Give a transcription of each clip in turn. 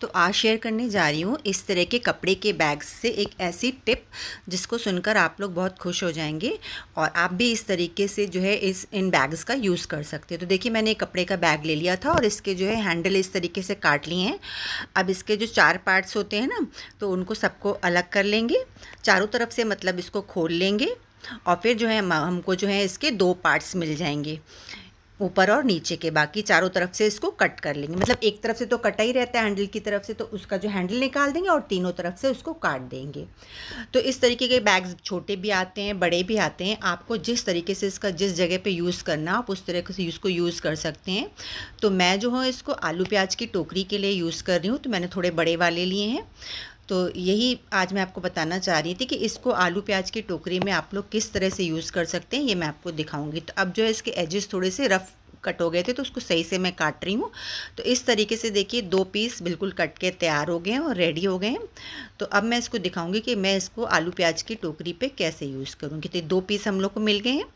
तो आज शेयर करने जा रही हूँ इस तरह के कपड़े के बैग्स से एक ऐसी टिप जिसको सुनकर आप लोग बहुत खुश हो जाएंगे और आप भी इस तरीके से जो है इस इन बैग्स का यूज़ कर सकते हैं तो देखिए मैंने एक कपड़े का बैग ले लिया था और इसके जो है हैंडल इस तरीके से काट लिए हैं अब इसके जो चार पार्ट्स होते हैं ना तो उनको सबको अलग कर लेंगे चारों तरफ से मतलब इसको खोल लेंगे और फिर जो है हमको जो है इसके दो पार्ट्स मिल जाएंगे ऊपर और नीचे के बाकी चारों तरफ से इसको कट कर लेंगे मतलब एक तरफ से तो कटा ही रहता है हैंडल की तरफ से तो उसका जो हैंडल निकाल देंगे और तीनों तरफ से उसको काट देंगे तो इस तरीके के बैग्स छोटे भी आते हैं बड़े भी आते हैं आपको जिस तरीके से इसका जिस जगह पे यूज़ करना आप उस तरीके से इसको यूज़ कर सकते हैं तो मैं जो हूँ इसको आलू प्याज की टोकरी के लिए यूज़ कर रही हूँ तो मैंने थोड़े बड़े वाले लिए हैं तो यही आज मैं आपको बताना चाह रही थी कि इसको आलू प्याज की टोकरी में आप लोग किस तरह से यूज़ कर सकते हैं ये मैं आपको दिखाऊंगी तो अब जो है इसके एजेस थोड़े से रफ़ कट हो गए थे तो उसको सही से मैं काट रही हूँ तो इस तरीके से देखिए दो पीस बिल्कुल कट के तैयार हो गए हैं और रेडी हो गए हैं तो अब मैं इसको दिखाऊंगी कि मैं इसको आलू प्याज की टोकरी पे कैसे यूज़ करूँगी तो दो पीस हम लोग को मिल गए हैं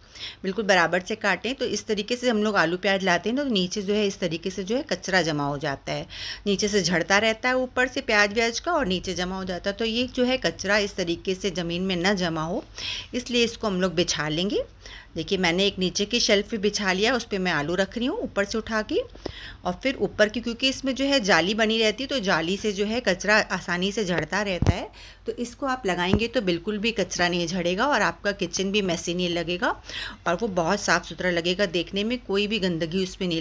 बिल्कुल बराबर से काटें तो इस तरीके से हम लोग आलू प्याज लाते हैं तो नीचे जो है इस तरीके से जो है कचरा जमा हो जाता है नीचे से झड़ता रहता है ऊपर से प्याज व्याज का और नीचे जमा हो जाता है तो ये जो है कचरा इस तरीके से ज़मीन में न जमा हो इसलिए इसको हम लोग बिछा लेंगे देखिए मैंने एक नीचे की शेल्फ भी बिछा लिया उस पर मैं आलू रख रही हूँ ऊपर से उठा के और फिर ऊपर की क्योंकि इसमें जो है जाली बनी रहती है तो जाली से जो है कचरा आसानी से झड़ता रहता है तो इसको आप लगाएंगे तो बिल्कुल भी कचरा नहीं झड़ेगा और आपका किचन भी मैसी नहीं लगेगा और वो बहुत साफ़ सुथरा लगेगा देखने में कोई भी गंदगी उसमें नहीं